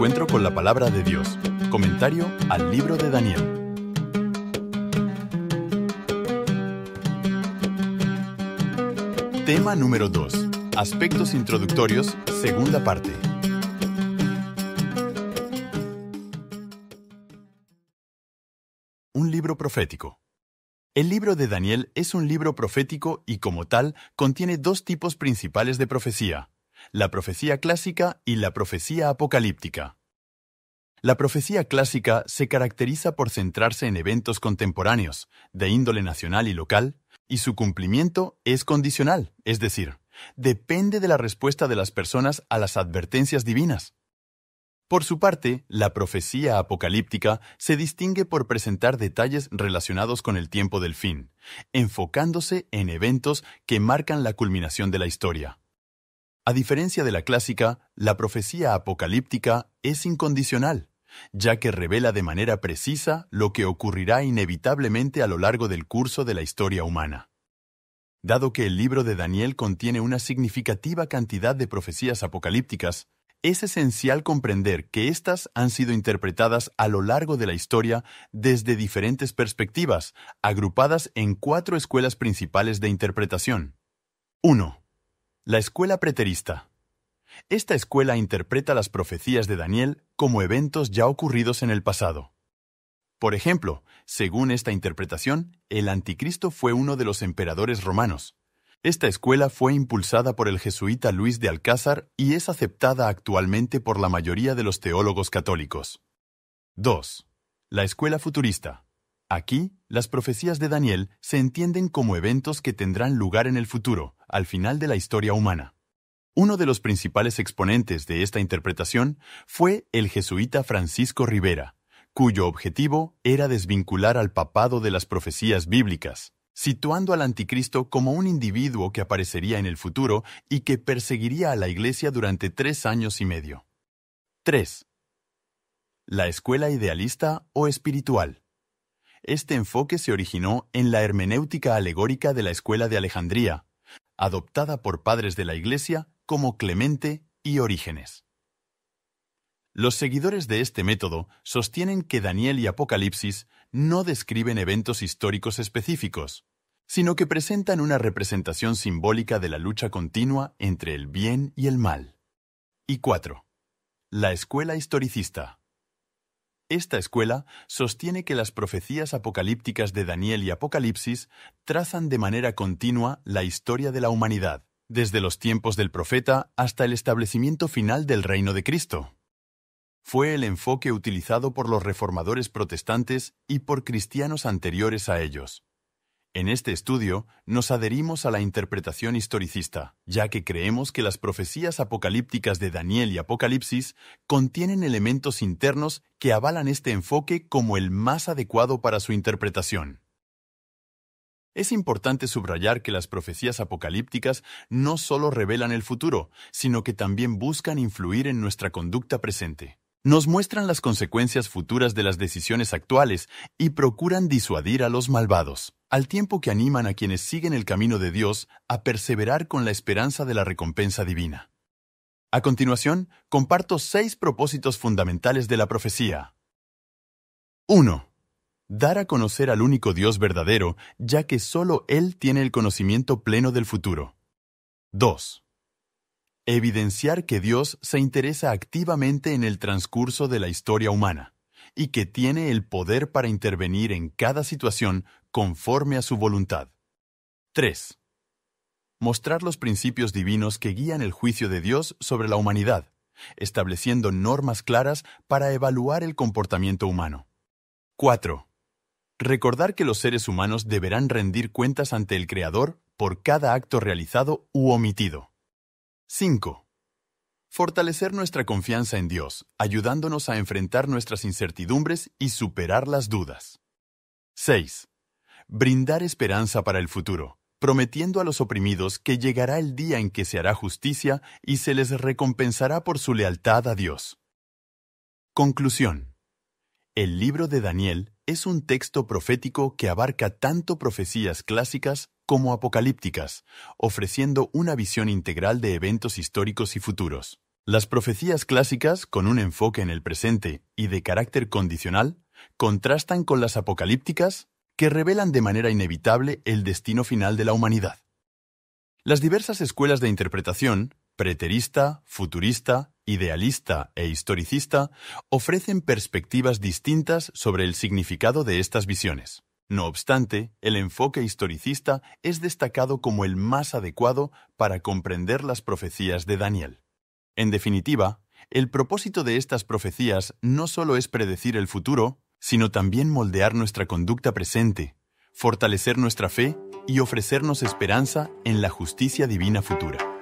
Encuentro con la palabra de Dios. Comentario al libro de Daniel. Tema número 2. Aspectos introductorios, segunda parte. Un libro profético. El libro de Daniel es un libro profético y como tal contiene dos tipos principales de profecía, la profecía clásica y la profecía apocalíptica. La profecía clásica se caracteriza por centrarse en eventos contemporáneos, de índole nacional y local, y su cumplimiento es condicional, es decir, depende de la respuesta de las personas a las advertencias divinas. Por su parte, la profecía apocalíptica se distingue por presentar detalles relacionados con el tiempo del fin, enfocándose en eventos que marcan la culminación de la historia. A diferencia de la clásica, la profecía apocalíptica es incondicional, ya que revela de manera precisa lo que ocurrirá inevitablemente a lo largo del curso de la historia humana. Dado que el libro de Daniel contiene una significativa cantidad de profecías apocalípticas, es esencial comprender que éstas han sido interpretadas a lo largo de la historia desde diferentes perspectivas, agrupadas en cuatro escuelas principales de interpretación. 1. La escuela preterista. Esta escuela interpreta las profecías de Daniel como eventos ya ocurridos en el pasado. Por ejemplo, según esta interpretación, el anticristo fue uno de los emperadores romanos. Esta escuela fue impulsada por el jesuita Luis de Alcázar y es aceptada actualmente por la mayoría de los teólogos católicos. 2. La escuela futurista. Aquí, las profecías de Daniel se entienden como eventos que tendrán lugar en el futuro, al final de la historia humana. Uno de los principales exponentes de esta interpretación fue el jesuita Francisco Rivera, cuyo objetivo era desvincular al papado de las profecías bíblicas, situando al anticristo como un individuo que aparecería en el futuro y que perseguiría a la iglesia durante tres años y medio. 3. La escuela idealista o espiritual. Este enfoque se originó en la hermenéutica alegórica de la Escuela de Alejandría, adoptada por padres de la Iglesia como Clemente y Orígenes. Los seguidores de este método sostienen que Daniel y Apocalipsis no describen eventos históricos específicos, sino que presentan una representación simbólica de la lucha continua entre el bien y el mal. Y 4. La escuela historicista. Esta escuela sostiene que las profecías apocalípticas de Daniel y Apocalipsis trazan de manera continua la historia de la humanidad, desde los tiempos del profeta hasta el establecimiento final del reino de Cristo. Fue el enfoque utilizado por los reformadores protestantes y por cristianos anteriores a ellos. En este estudio nos adherimos a la interpretación historicista, ya que creemos que las profecías apocalípticas de Daniel y Apocalipsis contienen elementos internos que avalan este enfoque como el más adecuado para su interpretación. Es importante subrayar que las profecías apocalípticas no solo revelan el futuro, sino que también buscan influir en nuestra conducta presente nos muestran las consecuencias futuras de las decisiones actuales y procuran disuadir a los malvados, al tiempo que animan a quienes siguen el camino de Dios a perseverar con la esperanza de la recompensa divina. A continuación, comparto seis propósitos fundamentales de la profecía. 1. Dar a conocer al único Dios verdadero, ya que sólo Él tiene el conocimiento pleno del futuro. 2 evidenciar que Dios se interesa activamente en el transcurso de la historia humana y que tiene el poder para intervenir en cada situación conforme a su voluntad. 3. Mostrar los principios divinos que guían el juicio de Dios sobre la humanidad, estableciendo normas claras para evaluar el comportamiento humano. 4. Recordar que los seres humanos deberán rendir cuentas ante el Creador por cada acto realizado u omitido. 5. Fortalecer nuestra confianza en Dios, ayudándonos a enfrentar nuestras incertidumbres y superar las dudas. 6. Brindar esperanza para el futuro, prometiendo a los oprimidos que llegará el día en que se hará justicia y se les recompensará por su lealtad a Dios. Conclusión. El libro de Daniel es un texto profético que abarca tanto profecías clásicas como apocalípticas, ofreciendo una visión integral de eventos históricos y futuros. Las profecías clásicas, con un enfoque en el presente y de carácter condicional, contrastan con las apocalípticas, que revelan de manera inevitable el destino final de la humanidad. Las diversas escuelas de interpretación, preterista, futurista, idealista e historicista, ofrecen perspectivas distintas sobre el significado de estas visiones. No obstante, el enfoque historicista es destacado como el más adecuado para comprender las profecías de Daniel. En definitiva, el propósito de estas profecías no solo es predecir el futuro, sino también moldear nuestra conducta presente, fortalecer nuestra fe y ofrecernos esperanza en la justicia divina futura.